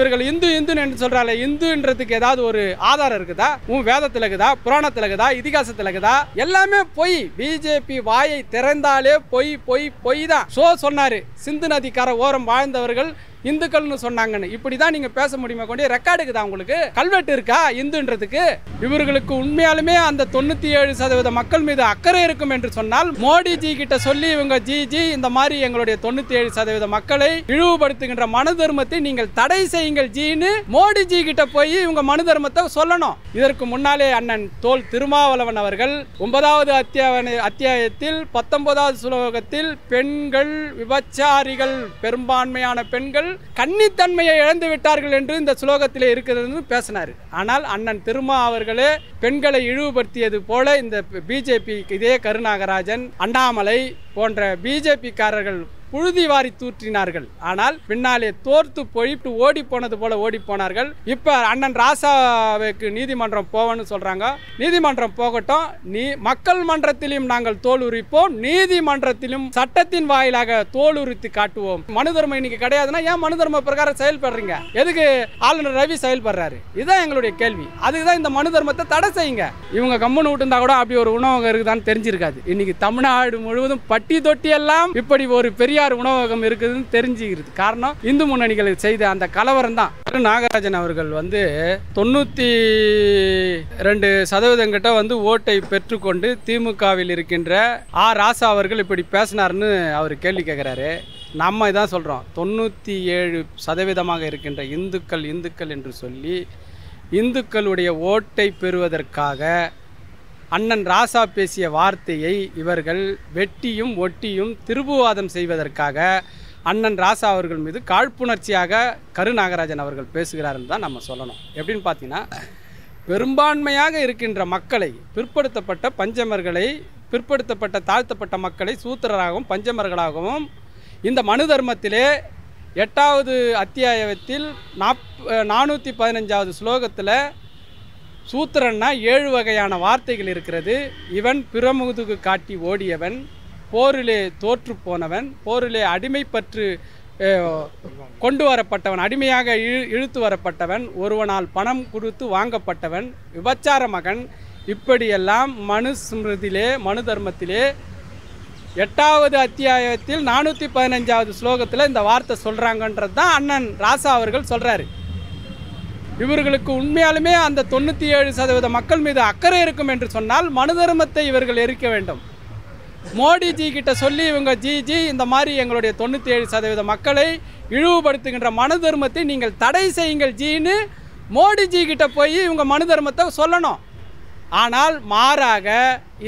இவர்கள் இந்து இந்துன்னு என்று சொல்கிறாள் இந்துன்றதுக்கு ஏதாவது ஒரு ஆதாரம் இருக்குதா உன் வேதத்தில் இருக்குதா புராணத்தில் இருக்குதா இதிகாசத்தில் இருக்குதா எல்லாமே பொய் பிஜேபி வாயை திறந்தாலே பொய் பொய் பொய் தான் ஸோ சொன்னார் சிந்து நதிக்கார ஓரம் வாழ்ந்தவர்கள் இந்துக்கள்னு சொன்னாங்கன்னு இப்படி தான் நீங்கள் பேச முடியுமா கொண்டே ரெக்கார்டுக்கு தான் உங்களுக்கு கல்வெட்டு இருக்கா இந்துன்றதுக்கு இவர்களுக்கு உண்மையாலுமே அந்த தொண்ணூற்றி ஏழு சதவீத மக்கள் மீது அக்கறை இருக்கும் என்று சொன்னால் மோடிஜி கிட்ட சொல்லி இவங்க ஜி ஜி இந்த மாதிரி எங்களுடைய தொண்ணூற்றி ஏழு சதவீத மக்களை இழிவுபடுத்துகின்ற மனு தர்மத்தை நீங்கள் தடை செய்யுங்கள் ஜின்னு மோடிஜி கிட்ட போய் இவங்க மனு தர்மத்தை சொல்லணும் இதற்கு முன்னாலே அண்ணன் தோல் திருமாவளவன் அவர்கள் ஒன்பதாவது அத்தியாவணி அத்தியாயத்தில் பத்தொன்பதாவது சுலோகத்தில் பெண்கள் விபச்சாரிகள் பெரும்பான்மையான பெண்கள் கன்னித்தன்மையை இழந்து விட்டார்கள் என்று இந்த சுலோகத்தில் இருக்கிறது பேசினார் ஆனால் அண்ணன் திருமா அவர்களே பெண்களை இழிவுபடுத்தியது போல இந்த பிஜேபி இதே கருணாகராஜன் அண்ணாமலை போன்ற பிஜேபிக்காரர்கள் புழுதி வாரி தூற்றினார்கள் ஆனால் பின்னாலே தோர்த்து போயிட்டு ஓடி போனது போல ஓடி போனார்கள் இப்போ அண்ணன் ராசாவுக்கு நீதிமன்றம் போவன்னு சொல்றாங்க நீதிமன்றம் போகட்டும் நீ மக்கள் மன்றத்திலும் நாங்கள் தோல் உரிப்போம் நீதிமன்றத்திலும் சட்டத்தின் வாயிலாக உரித்து காட்டுவோம் மனு தர்மம் இன்னைக்கு கிடையாதுன்னா ஏன் மனு தர்ம பிரகாரம் செயல்படுறீங்க எதுக்கு ஆளுநர் ரவி செயல்படுறாரு இதுதான் எங்களுடைய கேள்வி அதுக்குதான் இந்த மனு தர்மத்தை தடை செய்யுங்க இவங்க கம்முன்னு விட்டுருந்தா கூட அப்படி ஒரு உணவகம் இருக்குதான்னு தெரிஞ்சிருக்காது இன்னைக்கு தமிழ்நாடு முழுவதும் பட்டி தொட்டி எல்லாம் இப்படி ஒரு பெரிய பெரியார் உணவகம் இருக்குதுன்னு தெரிஞ்சுக்கிறது காரணம் இந்து முன்னணிகள் செய்த அந்த கலவரம் தான் திரு நாகராஜன் அவர்கள் வந்து தொண்ணூற்றி ரெண்டு சதவீதம் கிட்ட வந்து ஓட்டை பெற்றுக்கொண்டு திமுகவில் இருக்கின்ற ஆ ராசா அவர்கள் இப்படி பேசினார்னு அவர் கேள்வி கேட்குறாரு நம்ம இதான் சொல்கிறோம் தொண்ணூற்றி ஏழு சதவீதமாக இருக்கின்ற இந்துக்கள் இந்துக்கள் என்று சொல்லி இந்துக்களுடைய ஓட்டை பெறுவதற்காக அண்ணன் ராசா பேசிய வார்த்தையை இவர்கள் வெட்டியும் ஒட்டியும் திருபுவாதம் செய்வதற்காக அண்ணன் ராசா அவர்கள் மீது காழ்ப்புணர்ச்சியாக கருநாகராஜன் அவர்கள் பேசுகிறாருன்னு தான் நம்ம சொல்லணும் எப்படின்னு பார்த்தீங்கன்னா பெரும்பான்மையாக இருக்கின்ற மக்களை பிற்படுத்தப்பட்ட பஞ்சமர்களை பிற்படுத்தப்பட்ட தாழ்த்தப்பட்ட மக்களை சூத்திரராகவும் பஞ்சமர்களாகவும் இந்த மனு தர்மத்திலே எட்டாவது அத்தியாயத்தில் நாப் நானூற்றி பதினஞ்சாவது ஸ்லோகத்தில் சூத்திரன்னா ஏழு வகையான வார்த்தைகள் இருக்கிறது இவன் பிறமுதுகு காட்டி ஓடியவன் போரிலே தோற்று போனவன் போரிலே பற்று கொண்டு வரப்பட்டவன் அடிமையாக இழு இழுத்து வரப்பட்டவன் ஒருவனால் பணம் கொடுத்து வாங்கப்பட்டவன் விபச்சார மகன் இப்படியெல்லாம் மனு ஸ்மிருதியிலே மனு தர்மத்திலே எட்டாவது அத்தியாயத்தில் நானூற்றி பதினஞ்சாவது ஸ்லோகத்தில் இந்த வார்த்தை சொல்கிறாங்கன்றது தான் அண்ணன் ராசா அவர்கள் சொல்கிறாரு இவர்களுக்கு உண்மையாலுமே அந்த தொண்ணூற்றி ஏழு சதவீத மக்கள் மீது அக்கறை இருக்கும் என்று சொன்னால் மனு தர்மத்தை இவர்கள் எரிக்க வேண்டும் மோடிஜி கிட்ட சொல்லி இவங்க ஜிஜி இந்த மாதிரி எங்களுடைய தொண்ணூற்றி ஏழு சதவீத மக்களை இழிவுபடுத்துகின்ற மனு தர்மத்தை நீங்கள் தடை செய்யுங்கள் ஜின்னு மோடிஜி கிட்ட போய் இவங்க மனு தர்மத்தை சொல்லணும் ஆனால் மாறாக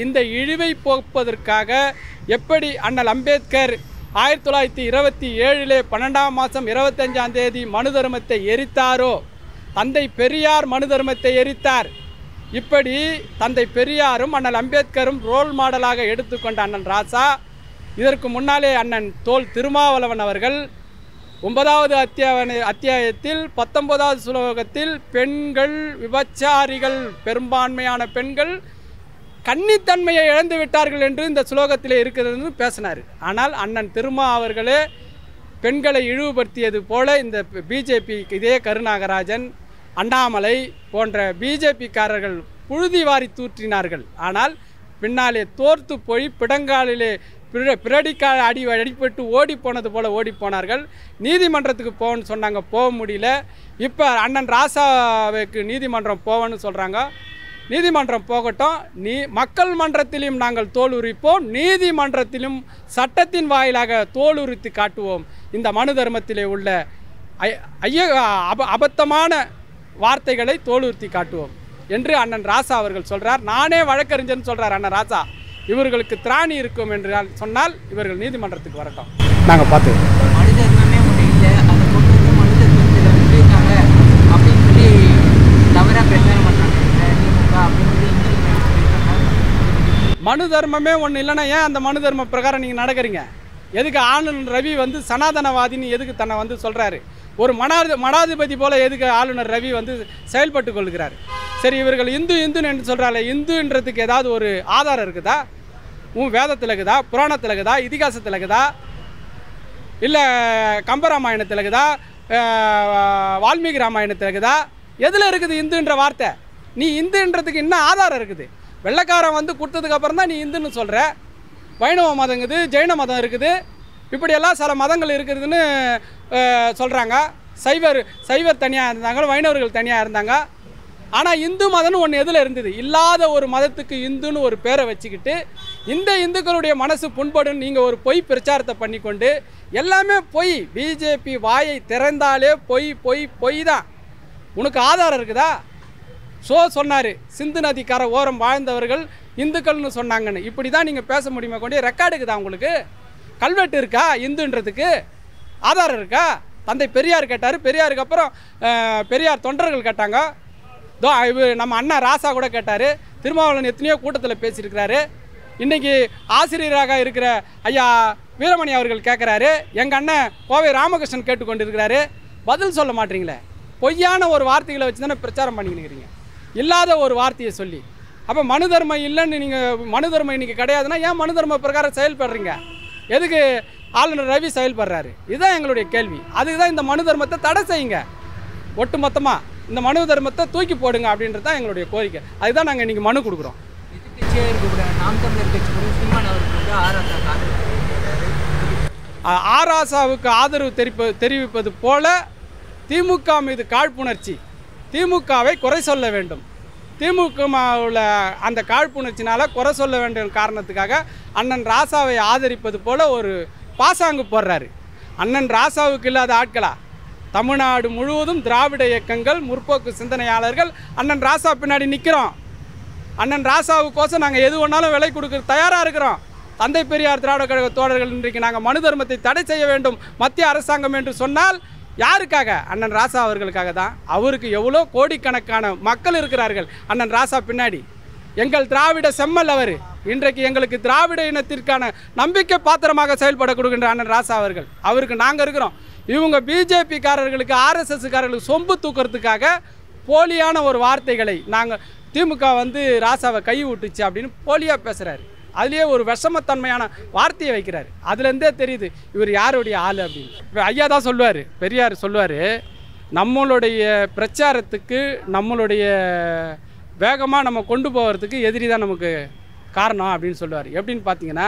இந்த இழிவை போப்பதற்காக எப்படி அண்ணல் அம்பேத்கர் ஆயிரத்தி தொள்ளாயிரத்தி இருபத்தி ஏழிலே பன்னெண்டாம் மாதம் இருபத்தஞ்சாம் தேதி மனு தர்மத்தை எரித்தாரோ தந்தை பெரியார் மனு தர்மத்தை எரித்தார் இப்படி தந்தை பெரியாரும் அண்ணல் அம்பேத்கரும் ரோல் மாடலாக எடுத்துக்கொண்ட அண்ணன் ராசா இதற்கு முன்னாலே அண்ணன் தோல் திருமாவளவன் அவர்கள் ஒன்பதாவது அத்தியாவணி அத்தியாயத்தில் பத்தொன்பதாவது சுலோகத்தில் பெண்கள் விபச்சாரிகள் பெரும்பான்மையான பெண்கள் கன்னித்தன்மையை இழந்து விட்டார்கள் என்று இந்த சுலோகத்திலே இருக்கிறது பேசினார் ஆனால் அண்ணன் திருமா அவர்களே பெண்களை இழிவுபடுத்தியது போல இந்த பிஜேபி இதே கருநாகராஜன் அண்ணாமலை போன்ற பிஜேபிக்காரர்கள் புழுதி வாரி தூற்றினார்கள் ஆனால் பின்னாலே தோர்த்து போய் பிடங்காலிலே பிற பிரடிக்கால் அடி அடிப்பட்டு ஓடி போனது போல் ஓடி போனார்கள் நீதிமன்றத்துக்கு போகணும்னு சொன்னாங்க போக முடியல இப்போ அண்ணன் ராசாவுக்கு நீதிமன்றம் போவேன்னு சொல்கிறாங்க நீதிமன்றம் போகட்டும் நீ மக்கள் மன்றத்திலையும் நாங்கள் தோலுரிப்போம் நீதிமன்றத்திலும் சட்டத்தின் வாயிலாக தோலுரித்து காட்டுவோம் இந்த மனு தர்மத்திலே உள்ள ஐய அப அபத்தமான வார்த்தைகளை தோலுறுத்தி காட்டுவோம் என்று அண்ணன் ராசா அவர்கள் சொல்கிறார் நானே வழக்கறிஞர்னு சொல்கிறார் அண்ணன் ராசா இவர்களுக்கு திராணி இருக்கும் என்று சொன்னால் இவர்கள் நீதிமன்றத்துக்கு வரட்டும் நாங்கள் பார்த்து மனு தர்மமே ஒன்று இல்லைன்னா ஏன் அந்த மனு தர்ம பிரகாரம் நீங்கள் நடக்கிறீங்க எதுக்கு ஆனந்த் ரவி வந்து சனாதனவாதின்னு எதுக்கு தன்னை வந்து சொல்கிறாரு ஒரு மனாதி மடாதிபதி போல எதுக்கு ஆளுநர் ரவி வந்து செயல்பட்டு கொள்கிறார் சரி இவர்கள் இந்து இந்துன்னு என்று சொல்கிறாள் இந்துன்றதுக்கு ஏதாவது ஒரு ஆதாரம் இருக்குதா உன் வேதத்தில் இருக்குதா புராணத்தில் இருக்குதா இதிகாசத்தில் இருக்குதா இல்லை கம்பராமாயணத்தில் இருக்குதா வால்மீகி ராமாயணத்தில் இருக்குதா எதில் இருக்குது இந்துன்ற வார்த்தை நீ இந்துன்றதுக்கு இன்னும் ஆதாரம் இருக்குது வெள்ளக்காரன் வந்து கொடுத்ததுக்கப்புறம் தான் நீ இந்துன்னு சொல்கிற வைணவ மதம் இருக்குது ஜெயின மதம் இருக்குது இப்படியெல்லாம் சில மதங்கள் இருக்குதுன்னு சொல்கிறாங்க சைவர் சைவர் தனியாக இருந்தாங்க வைணவர்கள் தனியாக இருந்தாங்க ஆனால் இந்து மதம்னு ஒன்று எதில் இருந்தது இல்லாத ஒரு மதத்துக்கு இந்துன்னு ஒரு பேரை வச்சுக்கிட்டு இந்த இந்துக்களுடைய மனசு புண்படும் நீங்கள் ஒரு பொய் பிரச்சாரத்தை பண்ணிக்கொண்டு எல்லாமே பொய் பிஜேபி வாயை திறந்தாலே பொய் பொய் பொய் தான் உனக்கு ஆதாரம் இருக்குதா ஸோ சொன்னார் சிந்து நதிக்கார ஓரம் வாழ்ந்தவர்கள் இந்துக்கள்னு சொன்னாங்கன்னு இப்படி தான் நீங்கள் பேச முடியுமா கொண்டே ரெக்கார்டுக்குதா உங்களுக்கு கல்வெட்டு இருக்கா இந்துன்றதுக்கு ஆதாரம் இருக்கா தந்தை பெரியார் கேட்டார் பெரியாருக்கு அப்புறம் பெரியார் தொண்டர்கள் கேட்டாங்க தோ நம்ம அண்ணா ராசா கூட கேட்டார் திருமாவளவன் எத்தனையோ கூட்டத்தில் பேசியிருக்கிறாரு இன்றைக்கி ஆசிரியராக இருக்கிற ஐயா வீரமணி அவர்கள் கேட்குறாரு எங்கள் அண்ணன் கோவை ராமகிருஷ்ணன் கேட்டுக்கொண்டிருக்கிறாரு பதில் சொல்ல மாட்டீங்களே பொய்யான ஒரு வார்த்தைகளை வச்சு தானே பிரச்சாரம் பண்ணிக்கிறீங்க இல்லாத ஒரு வார்த்தையை சொல்லி அப்போ மனு தர்மம் இல்லைன்னு நீங்கள் மனு தர்மம் இன்றைக்கி கிடையாதுன்னா ஏன் மனு தர்ம பிரகாரம் செயல்படுறீங்க எதுக்கு ஆளுநர் ரவி செயல்படுறாரு இதுதான் எங்களுடைய கேள்வி அதுதான் இந்த மனு தர்மத்தை தடை செய்யுங்க ஒட்டுமொத்தமாக இந்த மனு தர்மத்தை தூக்கி போடுங்க அப்படின்றது தான் எங்களுடைய கோரிக்கை அதுதான் நாங்கள் இன்றைக்கி மனு கொடுக்குறோம் ஆராசாவுக்கு ஆதரவு தெரிப்ப தெரிவிப்பது போல திமுக மீது காழ்ப்புணர்ச்சி திமுகவை குறை சொல்ல வேண்டும் திமுக அந்த காழ்ப்புணர்ச்சினால் குறை சொல்ல வேண்டிய காரணத்துக்காக அண்ணன் ராசாவை ஆதரிப்பது போல ஒரு பாசாங்கு போடுறாரு அண்ணன் ராசாவுக்கு இல்லாத ஆட்களா தமிழ்நாடு முழுவதும் திராவிட இயக்கங்கள் முற்போக்கு சிந்தனையாளர்கள் அண்ணன் ராசா பின்னாடி நிற்கிறோம் அண்ணன் ராசாவுக்கோசம் நாங்கள் எது வேணாலும் விலை கொடுக்க தயாராக இருக்கிறோம் தந்தை பெரியார் திராவிட கழக தோழர்கள் இன்றைக்கு நாங்கள் மனு தர்மத்தை தடை செய்ய வேண்டும் மத்திய அரசாங்கம் என்று சொன்னால் யாருக்காக அண்ணன் ராசா அவர்களுக்காக தான் அவருக்கு எவ்வளோ கோடிக்கணக்கான மக்கள் இருக்கிறார்கள் அண்ணன் ராசா பின்னாடி எங்கள் திராவிட செம்மல் அவர் இன்றைக்கு எங்களுக்கு திராவிட இனத்திற்கான நம்பிக்கை பாத்திரமாக செயல்பட கொடுக்கின்ற அண்ணன் ராசா அவர்கள் அவருக்கு நாங்கள் இருக்கிறோம் இவங்க பிஜேபிக்காரர்களுக்கு ஆர்எஸ்எஸ்காரர்களுக்கு சொம்பு தூக்கிறதுக்காக போலியான ஒரு வார்த்தைகளை நாங்கள் திமுக வந்து ராசாவை கை விட்டுச்சு அப்படின்னு போலியாக பேசுகிறாரு அதுலேயே ஒரு விஷமத்தன்மையான வார்த்தையை வைக்கிறார் அதுலேருந்தே தெரியுது இவர் யாருடைய ஆள் அப்படின்னு இப்போ ஐயா தான் சொல்லுவார் பெரியார் சொல்லுவார் நம்மளுடைய பிரச்சாரத்துக்கு நம்மளுடைய வேகமாக நம்ம கொண்டு போகிறதுக்கு எதிரி தான் நமக்கு காரணம் அப்படின்னு சொல்லுவார் எப்படின்னு பார்த்தீங்கன்னா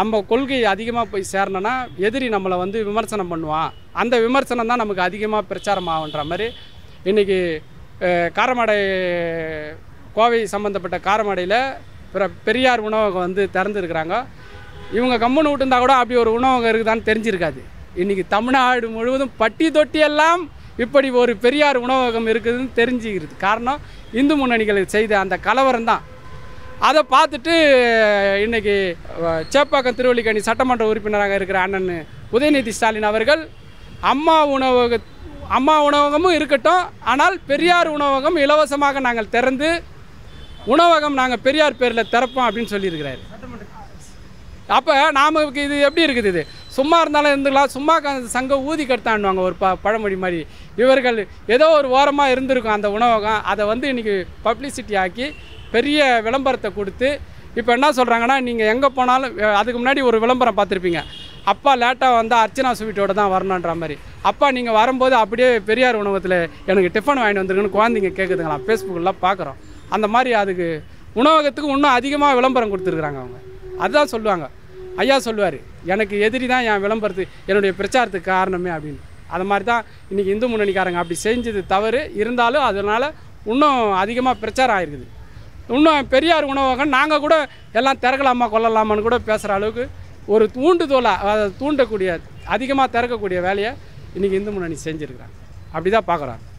நம்ம கொள்கை அதிகமாக போய் சேரணும்னா எதிரி நம்மளை வந்து விமர்சனம் பண்ணுவான் அந்த விமர்சனம் தான் நமக்கு அதிகமாக பிரச்சாரம் ஆகுன்ற மாதிரி இன்றைக்கி காரமடை கோவை சம்மந்தப்பட்ட காரமடையில் பெரியார் உணவகம் வந்து திறந்துருக்குறாங்க இவங்க கம்முன்னு விட்டுருந்தா கூட அப்படி ஒரு உணவகம் இருக்குதான்னு தெரிஞ்சிருக்காது இன்றைக்கி தமிழ்நாடு முழுவதும் பட்டி தொட்டியெல்லாம் இப்படி ஒரு பெரியார் உணவகம் இருக்குதுன்னு தெரிஞ்சுக்கிறது காரணம் இந்து முன்னணிகள் செய்த அந்த கலவரம் தான் அதை பார்த்துட்டு இன்றைக்கி சேப்பாக்கம் திருவள்ளிக்கணி சட்டமன்ற உறுப்பினராக இருக்கிற அண்ணன் உதயநிதி ஸ்டாலின் அவர்கள் அம்மா உணவக அம்மா உணவகமும் இருக்கட்டும் ஆனால் பெரியார் உணவகம் இலவசமாக நாங்கள் திறந்து உணவகம் நாங்கள் பெரியார் பேரில் திறப்போம் அப்படின்னு சொல்லியிருக்கிறாரு அப்போ நாமக்கு இது எப்படி இருக்குது இது சும்மா இருந்தாலும் இருந்துக்கலாம் சும்மா சங்கம் ஊதி கெடுத்தாண்டுவாங்க ஒரு ப பழமொழி மாதிரி இவர்கள் ஏதோ ஒரு ஓரமாக இருந்திருக்கும் அந்த உணவகம் அதை வந்து இன்றைக்கி பப்ளிசிட்டி ஆக்கி பெரிய விளம்பரத்தை கொடுத்து இப்போ என்ன சொல்கிறாங்கன்னா நீங்கள் எங்கே போனாலும் அதுக்கு முன்னாடி ஒரு விளம்பரம் பார்த்துருப்பீங்க அப்பா லேட்டாக வந்தால் அர்ச்சனா சுவீட்டோடு தான் வரணுன்ற மாதிரி அப்பா நீங்கள் வரும்போது அப்படியே பெரியார் உணவகத்தில் எனக்கு டிஃபன் வாங்கி வந்துருக்குன்னு குழந்தைங்க கேட்குதுங்களா ஃபேஸ்புக்கெலாம் பார்க்குறோம் அந்த மாதிரி அதுக்கு உணவகத்துக்கு இன்னும் அதிகமாக விளம்பரம் கொடுத்துருக்குறாங்க அவங்க அதுதான் சொல்லுவாங்க ஐயா சொல்லுவார் எனக்கு எதிரி தான் என் விளம்பரத்து என்னுடைய பிரச்சாரத்துக்கு காரணமே அப்படின்னு அது மாதிரி தான் இன்றைக்கி இந்து முன்னணிக்காரங்க அப்படி செஞ்சது தவறு இருந்தாலும் அதனால் இன்னும் அதிகமாக பிரச்சாரம் ஆகிருக்குது இன்னும் பெரியார் உணவகம் நாங்கள் கூட எல்லாம் திறக்கலாமா கொல்லலாமான்னு கூட பேசுகிற அளவுக்கு ஒரு அதை தூண்டக்கூடிய அதிகமாக திறக்கக்கூடிய வேலையை இன்றைக்கி இந்து முன்னணி செஞ்சுருக்குறாங்க அப்படி தான் பார்க்குறாங்க